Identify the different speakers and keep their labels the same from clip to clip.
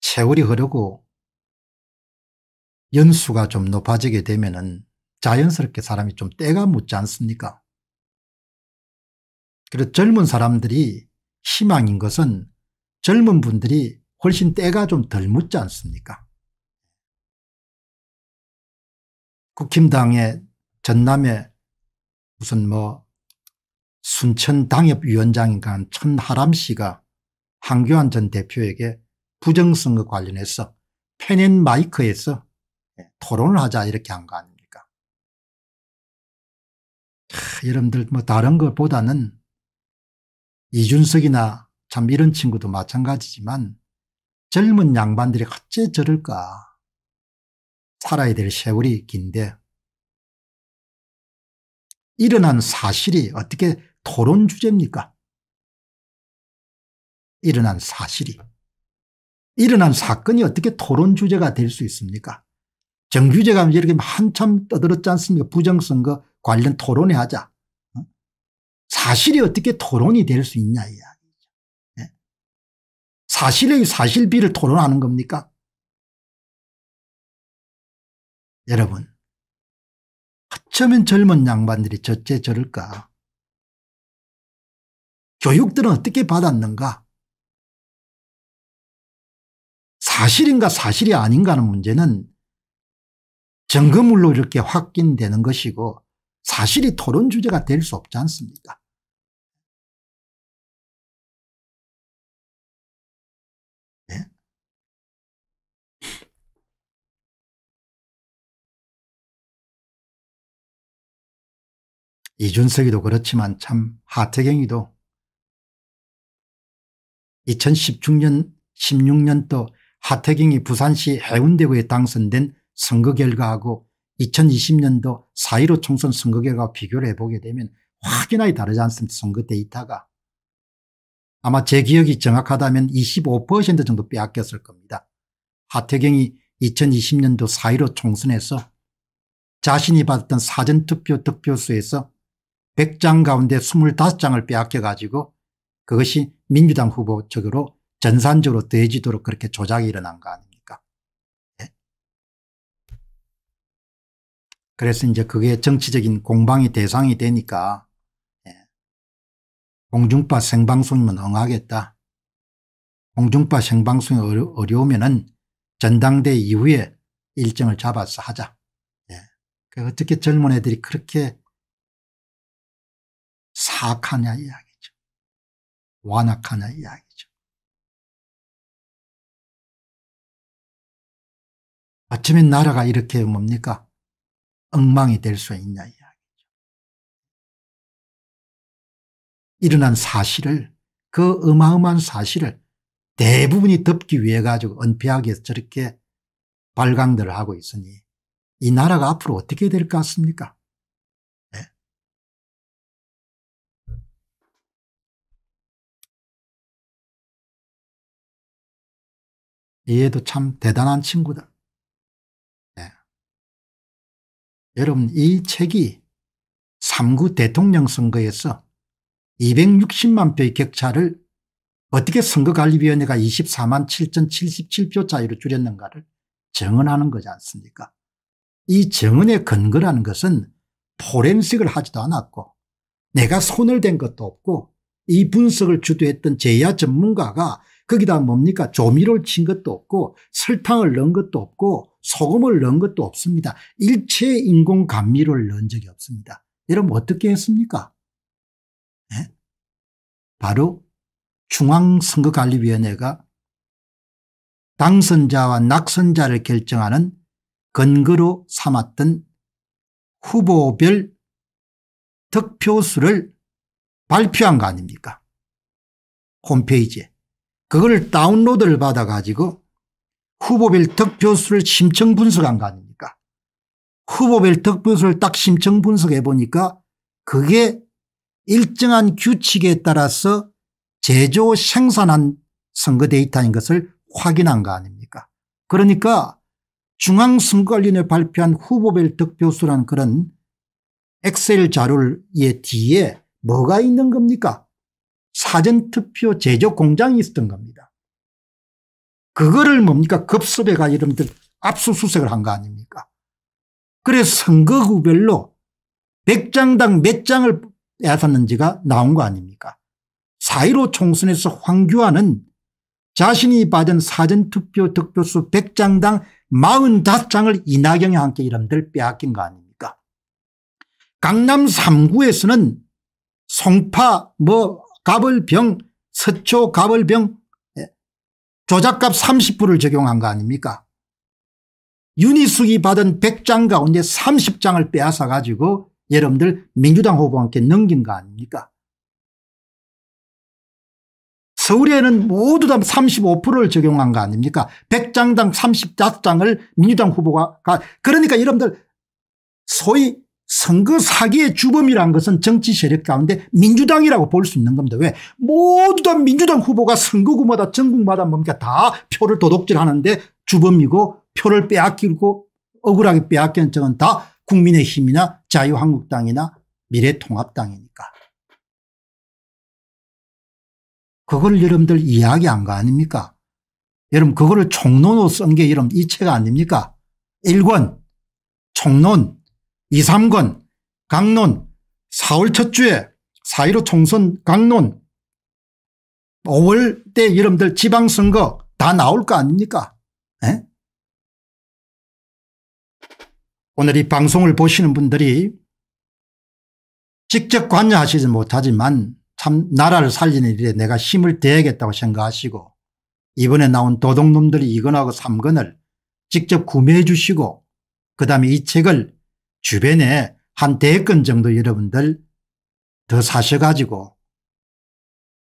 Speaker 1: 세월이 흐르고 연수가 좀 높아지게 되면은 자연스럽게 사람이 좀 때가 묻지 않습니까? 그래서 젊은 사람들이 희망인 것은 젊은 분들이 훨씬 때가 좀 덜 묻지 않습니까? 국힘당의 전남에 무슨 뭐 순천 당협위원장인가 한 천하람 씨가 한교안 전 대표에게 부정선거 관련해서 펜앤 마이크에서 예, 토론을 하자 이렇게 한 거 아닙니까 하, 여러분들 뭐 다른 것보다는 이준석이나 참 이런 친구도 마찬가지지만 젊은 양반들이 어째 저럴까 살아야 될 세월이 긴데 일어난
Speaker 2: 사실이
Speaker 1: 어떻게 토론 주제입니까 일어난 사실이 일어난 사건이 어떻게 토론 주제가 될 수 있습니까? 정규제 가 이렇게 한참 떠들었지 않습니까? 부정선거 관련 토론회 하자. 어? 사실이 어떻게 토론이 될 수 있냐 이야기죠.
Speaker 2: 예? 사실의 사실비를 토론하는 겁니까? 여러분 어쩌면 젊은 양반들이 저째 저럴까? 교육들은 어떻게 받았는가?
Speaker 1: 사실인가 사실이 아닌가 하는 문제는 점검물로 이렇게 확인되는 것이고 사실이 토론 주제가 될 수
Speaker 2: 없지 않습니까 네? 이준석이도
Speaker 1: 그렇지만 참 하태경이도 2016년 16년도 하태경이 부산시 해운대구에 당선된 선거 결과하고 2020년도 4.15 총선 선거 결과 와 비교를 해보게 되면 확연하게 다르지 않습니까 선거 데이터가. 아마 제 기억이 정확하다면 25% 정도 빼앗겼을 겁니다. 하태경이 2020년도 4.15 총선에서 자신이 받았던 사전투표 득표수에서 100장 가운데 25장을 빼앗겨 가지고 그것이 민주당 후보 측으로 전산적으로 돼지도록 그렇게 조작이 일어난 거 아닙니까? 네? 그래서 이제 그게 정치적인 공방이 대상이 되니까 네. 공중파 생방송이면 응하겠다. 공중파 생방송이 어려, 어려우면은 전당대 이후에 일정을 잡아서 하자. 예. 그 어떻게 젊은 애들이 그렇게 사악하냐 이야기죠. 완악하냐 이야기.
Speaker 2: 어쩌면 나라가 이렇게 뭡니까 엉망이 될 수 있냐 이야기죠.
Speaker 1: 일어난 사실을 그 어마어마한 사실을 대부분이 덮기 위해 가지고 은폐하게 저렇게 발광들을 하고 있으니 이 나라가 앞으로 어떻게 될 것 같습니까? 네.
Speaker 2: 예? 이도참 대단한 친구들.
Speaker 1: 여러분 이 책이 3구 대통령 선거에서 260만 표의 격차를 어떻게 선거관리위원회가 24만 7,077표 차이로 줄였는가를 증언하는 거지 않습니까 이증언의 근거라는 것은 포렌식을 하지도 않았고 내가 손을 댄 것도 없고 이 분석을 주도했던 제야 전문가가 거기다 뭡니까 조미료를 친 것도 없고 설탕을 넣은 것도 없고 소금을 넣은 것도 없습니다. 일체 인공 감미료를 넣은 적이 없습니다. 여러분 어떻게 했습니까? 네? 바로 중앙선거관리위원회가 당선자와 낙선자를 결정하는 근거로 삼았던 후보별 득표수를 발표한 거 아닙니까? 홈페이지에. 그걸 다운로드를 받아가지고 후보별 득표수를 심층 분석한 거 아닙니까? 후보별 득표수를 딱 심층 분석해 보니까 그게 일정한 규칙에 따라서 제조 생산한 선거 데이터인 것을 확인한 거 아닙니까? 그러니까 중앙선거관리원회 발표한 후보별 득표수란 그런 엑셀 자료의 뒤에 뭐가 있는 겁니까? 사전투표 제조 공장이 있었던 겁니다. 그거를 뭡니까 급수배가 여러분들 압수수색을 한 거 아닙니까 그래서 선거구별로 100장당 몇 장을 빼앗았는지가 나온 거 아닙니까 4.15 총선에서 황교안은 자신이 받은 사전투표 득표수 100장당 45장을 이낙연이 함께 이름들 빼앗긴 거 아닙니까 강남 3구에서는 송파 뭐 갑을병 서초 갑을병 예, 조작값 30불을 적용한 거 아닙니까 윤희숙이 받은 100장 가운데 30장을 빼앗아 가지고 여러분들 민주당 후보한테 넘긴 거 아닙니까 서울에는 모두 다 35%를 적용한 거 아닙니까 100장당 35장을 민주당 후보가 그러니까 여러분들 소위 선거 사기의 주범이란 것은 정치 세력 가운데 민주당이라고 볼 수 있는 겁니다. 왜? 모두 다 민주당 후보가 선거구마다 전국마다 뭡니까 다 표를 도둑질하는데 주범이고 표를 빼앗기고 억울하게 빼앗기는 쪽은 다 국민의힘이나 자유한국당이나 미래통합당이니까. 그걸 여러분들 이야기한 거 아닙니까? 여러분 그거를 총론으로 쓴게 여러분 이책 아닙니까? 1권 총론 2, 3권 강론 4월 첫 주에 4.15 총선 강론 5월 때 이름들 지방선거 다 나올 거 아닙니까 에? 오늘 이 방송을 보시는 분들이 직접 관여하시지 못하지만 참 나라를 살리는 일에 내가 힘을 대야겠다고 생각하시고 이번에 나온 도둑놈들이 이건하고 삼건을 직접 구매해 주시고 그 다음에 이 책을 주변에 한 대건 정도 여러분들 더 사셔가지고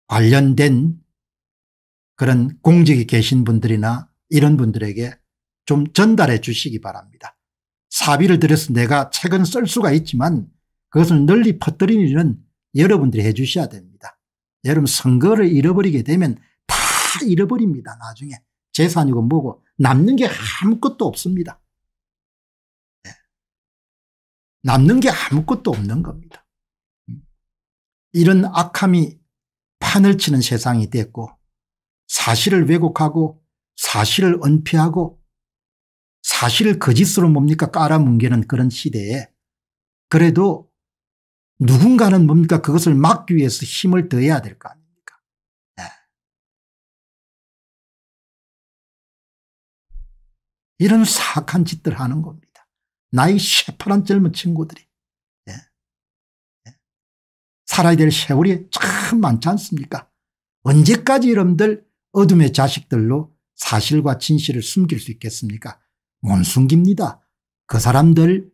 Speaker 1: 관련된 그런 공직에 계신 분들이나 이런 분들에게 좀 전달해 주시기 바랍니다. 사비를 들여서 내가 책은 쓸 수가 있지만 그것을 널리 퍼뜨린 일은 여러분들이 해 주셔야 됩니다. 여러분 선거를 잃어버리게 되면 다 잃어버립니다. 나중에 재산이고 뭐고 남는 게 아무것도 없습니다. 남는 게 아무것도 없는 겁니다. 이런 악함이 판을 치는 세상이 됐고 사실을 왜곡하고 사실을 은폐하고 사실을 거짓으로 뭡니까 깔아뭉개는 그런 시대에 그래도 누군가는 뭡니까 그것을 막기 위해서 힘을 더해야 될 거 아닙니까 네.
Speaker 2: 이런 사악한 짓들 하는 겁니다.
Speaker 1: 나의 새파란 젊은 친구들이 예. 예. 살아야 될 세월이 참 많지 않습니까 언제까지 이런들 어둠의 자식들로 사실과 진실을 숨길 수 있겠습니까 못 숨깁니다 그 사람들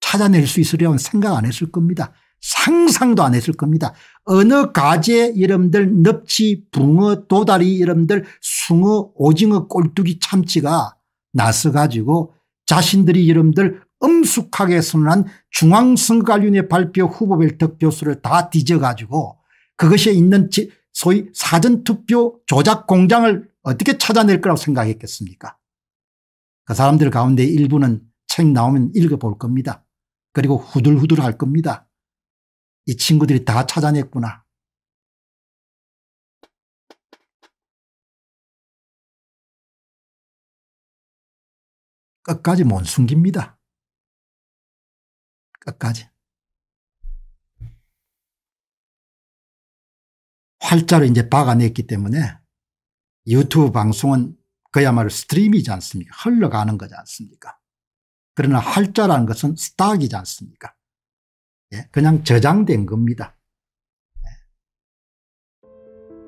Speaker 1: 찾아낼 수 있으려면 생각 안 했을 겁니다 상상도 안 했을 겁니다. 어느 가지의 이름들 넙치, 붕어, 도다리 이름들 숭어, 오징어, 꼴뚜기, 참치가 나서 가지고 자신들이 이름들 엄숙하게 선언한 중앙선거관리위 발표 후보벨 득표수를 다 뒤져가지고 그것에 있는 소위 사전투표 조작 공장을 어떻게 찾아낼 거라고 생각했겠습니까 그 사람들 가운데 일부는 책 나오면 읽어볼 겁니다. 그리고 후들후들 할 겁니다. 이 친구들이 다 찾아냈구나.
Speaker 2: 끝까지 못 숨깁니다. 끝까지.
Speaker 1: 활자로 이제 박아냈기 때문에 유튜브 방송은 그야말로 스트림이지 않습니까 흘러가는 거지 않습니까 그러나 활자라는 것은 스탁이지 않습니까 예? 그냥 저장된 겁니다.